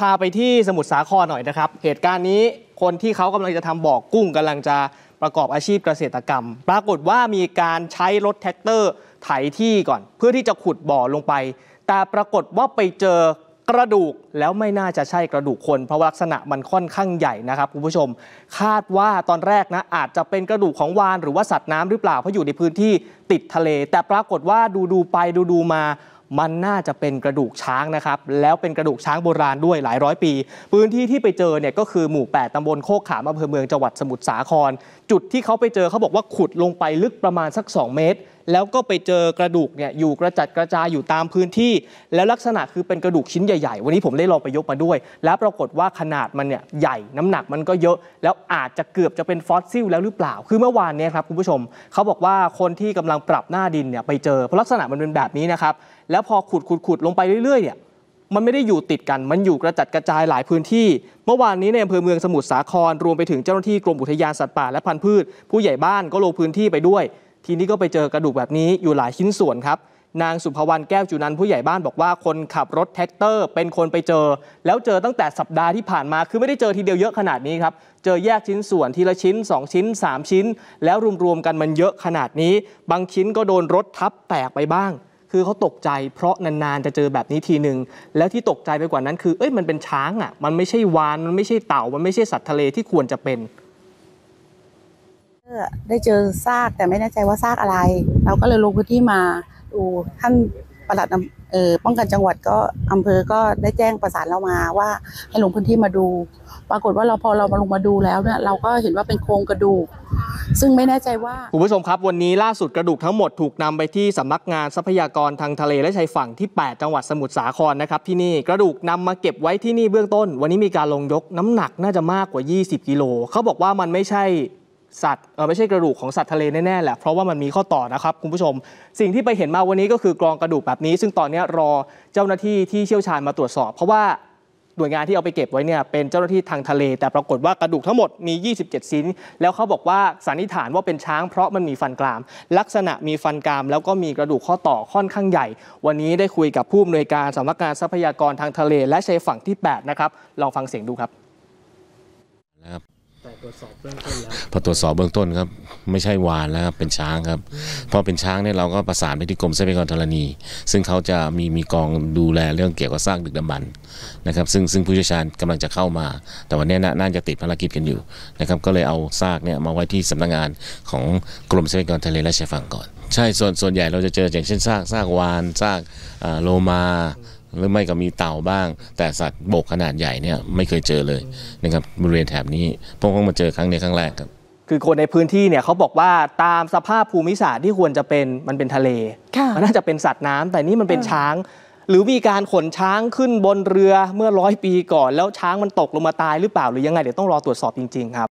พาไปที่สมุทรสาครหน่อยนะครับ เหตุการณ์นี้คนที่เขากำลังจะทำบ่อกกุ้งกำลังจะประกอบอาชีพเกษตรกรรม ปรากฏว่ามีการใช้รถแท็กเตอร์ ไถที่ก่อน เพื่อที่จะขุดบ่อลงไป แต่ปรากฏว่าไปเจอกระดูกแล้วไม่น่าจะใช่กระดูกคนเพราะลักษณะมันค่อนข้างใหญ่นะครับคุณผู้ชม คาดว่าตอนแรกนะอาจจะเป็นกระดูกของวานหรือว่าสัตว์น้ำหรือเปล่าเพราะอยู่ในพื้นที่ติดทะเล แต่ปรากฏว่าดูดูไปดูดูมามันน่าจะเป็นกระดูกช้างนะครับ แล้วเป็นกระดูกช้างโบราณด้วยหลายร้อยปี พื้นที่ที่ไปเจอเนี่ยก็คือ หมู่ 8ตำบลโคกขามอำเภอเมืองจังหวัดสมุทรสาคร จุดที่เขาไปเจอเขาบอกว่าขุดลงไปลึกประมาณสัก 2 เมตรแล้วก็ไปเจอกระดูกเนี่ยอยู่กระจัดกระจายอยู่ตามพื้นที่แล้วลักษณะคือเป็นกระดูกชิ้นใหญ่ ๆวันนี้ผมได้ลองไปยกมาด้วย แล้วปรากฏว่าขนาดมันเนี่ยใหญ่น้ำหนักมันก็เยอะ แล้วอาจจะเกือบจะเป็นฟอสซิลแล้วหรือเปล่าคือเมื่อวานเนี่ยครับคุณผู้ชมเขาบอกว่าคนที่กำลังปรับหน้าดินเนี่ยไปเจอเพราะลักษณะมันเป็นแบบนี้นะครับแล้วพอขุดขุดขุดลงไปเรื่อยๆเนี่ยมันไม่ได้อยู่ติดกันมันอยู่กระจัดกระจายหลายพื้นที่ เมื่อวานนี้ในอำเภอเมืองสมุทรสาครรวมไปถึงเจ้าหน้าที่กรมอุทยานสัตว์ป่าและพันธุ์พืชผู้ใหญ่บ้านก็ลงพื้นที่ไปด้วยทีนี้ก็ไปเจอกระดูกแบบนี้อยู่หลายชิ้นส่วนครับ นางสุภวรรณแก้วจุนันผู้ใหญ่บ้านบอกว่าคนขับรถแท็กเตอร์ เป็นคนไปเจอ แล้วเจอตั้งแต่สัปดาห์ที่ผ่านมา คือไม่ได้เจอทีเดียวเยอะขนาดนี้ครับเจอแยกชิ้นส่วนทีละชิ้น2ชิ้น 3 ชิ้น แล้วรวมๆกันมันเยอะขนาดนี้ บางชิ้นก็โดนรถทับแตกไปบ้าง คือเขาตกใจ เพราะนานๆ จะเจอแบบนี้ทีหนึ่งแล้วที่ตกใจไปกว่านั้นคือเอ้ยมันเป็นช้างอะ่ะ มันไม่ใช่วานมันไม่ใช่เต่ามันไม่ใช่สัตว์ทะเลที่ควรจะเป็นได้เจอซากแต่ไม่แน่ใจว่าซากอะไร เราก็เลยลงพื้นที่มาดูท่านปลัดเออป้องกันจังหวัดก็อำเภอก็ได้แจ้งประสานเรามาว่า ให้ลงพื้นที่มาดู ปรากฏว่าเราพอเรามาลงมาดูแล้วเนี่ยเราก็เห็นว่าเป็นโครงกระดูกซึ่งไม่แน่ใจว่าคุณผู้ชมครับวันนี้ล่าสุดกระดูกทั้งหมดถูกนำไปที่สำนักงานทรัพยากรทางทะเลและชายฝั่งที่ 8 จังหวัดสมุทรสาครนะครับที่นี่กระดูกนำมาเก็บไว้ที่นี่เบื้องต้น วันนี้มีการลงยกน้ำหนักน่าจะมากกว่า 20 กิโลเขาบอกว่ามันไม่ใช่สัตว์ไม่ใช่กระดูกของสัตว์ทะเลแน่ๆแหละ เพราะว่ามันมีข้อต่อนะครับคุณผู้ชม สิ่งที่ไปเห็นมาวันนี้ก็คือกรองกระดูกแบบนี้ ซึ่งตอนนี้รอเจ้าหน้าที่ที่เชี่ยวชาญมาตรวจสอบเพราะว่าหน่วยงานที่เอาไปเก็บไว้เนี่ยเป็นเจ้าหน้าที่ทางทะเล แต่ปรากฏว่ากระดูกทั้งหมดมี 27ชิ้น แล้วเขาบอกว่าสันนิษฐานว่าเป็นช้างเพราะมันมีฟันกราม ลักษณะมีฟันกรามแล้วก็มีกระดูกข้อต่อค่อนข้างใหญ่ วันนี้ได้คุยกับผู้อำนวยการสำนักงานทรัพยากรทางทะเลและชายฝั่งที่ 8 นะครับ ลองฟังเสียงดูครับตรวจสอบเบื้องต้นแล้วพอตรวจสอบเบื้องต้นครับ ไม่ใช่วานแล้วครับ เป็นช้างครับพอเป็นช้างเนี่ยเราก็ประสานไปที่กรมทรัพยากรธรณี ซึ่งเขาจะมีมีกองดูแลเรื่องเกี่ยวกับสร้างดึกดำบันนะครับซึ่งซึ่งผู้เชี่ยวชาญกำลังจะเข้ามา แต่วันนี้น่าจะติดภารกิจกันอยู่นะครับก็เลยเอาซากเนี่ยมาไว้ที่สำนักงานของกรมทรัพยากรทะเลและชายฝั่งก่อน ใช่ส่วนส่วนใหญ่เราจะเจออย่างเช่นซากซากวานซากโลมาหรือไม่ก็มีเต่าบ้าง แต่สัตว์บกขนาดใหญ่เนี่ยไม่เคยเจอเลยนะครับบริเวณแถบนี้พวกเพิ่งมาเจอครั้งนี้ครั้งแรกครับ คือคนในพื้นที่เนี่ยเขาบอกว่าตามสภาพภูมิศาสตร์ที่ควรจะเป็นมันเป็นทะเลมันน่าจะเป็นสัตว์น้ำ แต่นี่มันเป็นช้าง หรือมีการขนช้างขึ้นบนเรือเมื่อร้อยปีก่อน แล้วช้างมันตกลงมาตายหรือเปล่าหรือยังไงเดี๋ยวต้องรอตรวจสอบจริง ๆครับ